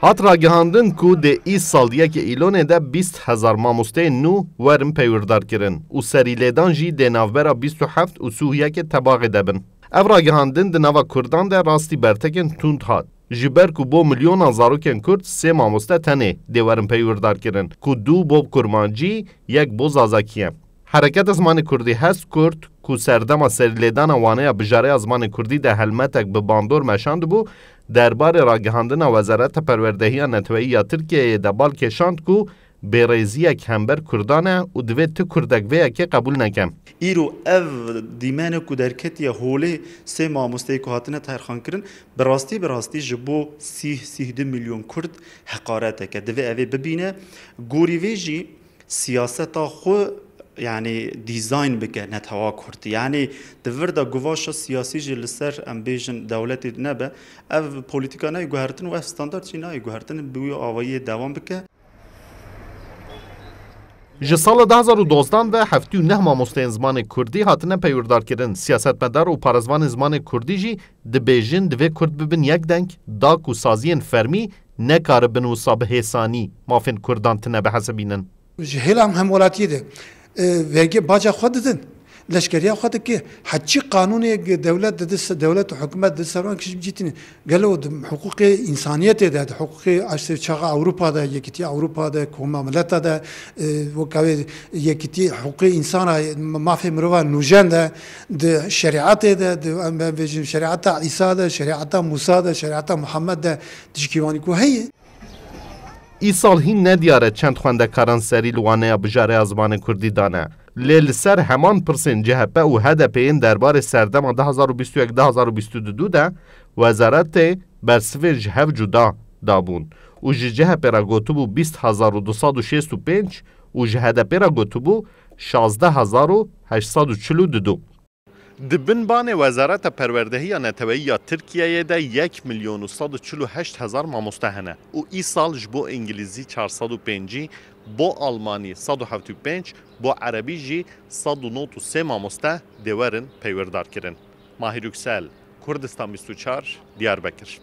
Hat ragihandin ku de î sal yekê Îlonê de bîst hezar mamosteyên nû werin peywerdar kirin û serîlêdan jî dê navbera bîst û heft û sûhiyekê debin. Ev ragihandin di nava Kurdan de rastî bertekên tund hat. Ji ber ku bo milyona zarokên Kurd sê mamoste tenê dê werin peywerdar kirin ku du bo Kurmancî yek bo Zazakiye. Hereket Esmanî Kurdî Hest Kurd ku serdema serlêdana waneya bijareya zimanê Kurdî de helmetek bi bandor meşand bû, derbarê ragihandina Wezareta Perwerdehiya Netweî ya Tirkiyeyê de balkêşand ku بێڕێزیەک هەمبەر کوردانە و دەوێت تو کوردەک vêyekê qebul nekem. Îro ev dîmenek ku derketiye holê sê mamosteyê ku hatine terxankirin bi rastî bi rastî ji bo sih sihdi milyon Kurd heqareteke divê evê bibîne gorî vê jî siyaseta xwe یعنی دیزاین بکه نتوا کرد یعنی دور دا گواش سیاسی جی لسر ام بیجن دولتی نبه او پولیتیکا نای گوهرتن و اف ستاندارد چی نای گوهرتن بوی آوایی دوام بکه Ji sala 2012 ve heftû neh mamosteyên zimanê Kurdî hatine peyûrdarkirin. Siyasetmedar û parêzvanên zimanê Kurdî jî dibêjin divê Kurd bibin yekdeng, dak û saziyên fermî nekaribin û sabihêsanî mafên Kurdan tune bihesebînin. Ji hêla hem welatiyê de وێگە باجا خوا ددن لەشکریا خواتکی حچی قانونێک دەولت دەدەست دەولت و حکومت دەسەران کش بجیتین گەلەوە حقوقی ئینسانیەتێدا حقوقی ئاشتی چاغ ئەوروپادا یەکتی ئەوروپادا کۆماملەتەدا وەکاوێ یەکتی حقوقی ئینسانە مافی مرۆڤ نوژەندە شریعاتێدا ئەم بێژین شریعتا ئیسادا شریعتا موسادا شریعتا محەممەددا تشکیوانی کو هەیە هی ندیاره چند نەدیارە چەند سری لوانه بجاره از ئازمانە کردی دانه. لیل سر همان پرسین جەهپە و هەدەپێن دەربارەی 2021 2022 دا وەزارەتێ بەرسێژ جهف جدا دابوون و ji cehepêra gotbû و û ji hedepêra gotbû 16 didu. Dibinbanê Wezareta Perwerdehiya Neteweyî Tirkiyeyê de yek milyon û sad û çil û heşt hezar mamoste hene û îsal ji bo îngilîzî çar sad û pêncî bo Almanî sad û heft û pênc bo erebî jî sad û not û sê mamoste dêwerin peywirdarkirin. Mahî Rüksel, Kurdistan 24, Diyarbekir.